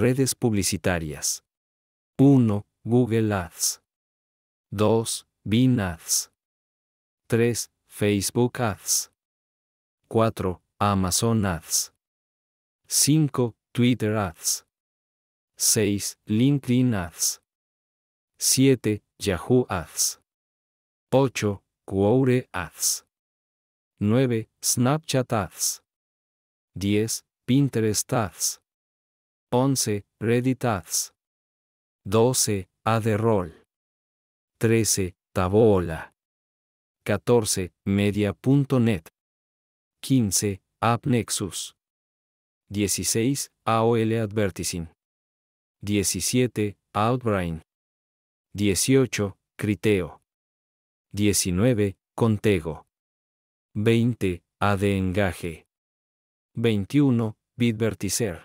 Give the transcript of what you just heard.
Redes publicitarias. 1. Google Ads. 2. Bing Ads. 3. Facebook Ads. 4. Amazon Ads. 5. Twitter Ads. 6. LinkedIn Ads. 7. Yahoo Ads. 8. Quora Ads. 9. Snapchat Ads. 10. Pinterest Ads. 11. Reddit Ads. 12. Roll 13. Taboola. 14. Media.net. 15. AppNexus. 16. AOL Advertising. 17. Outbrain. 18. Criteo. 19. Contego. 20. ADEngaje. 21. Bitvertiser.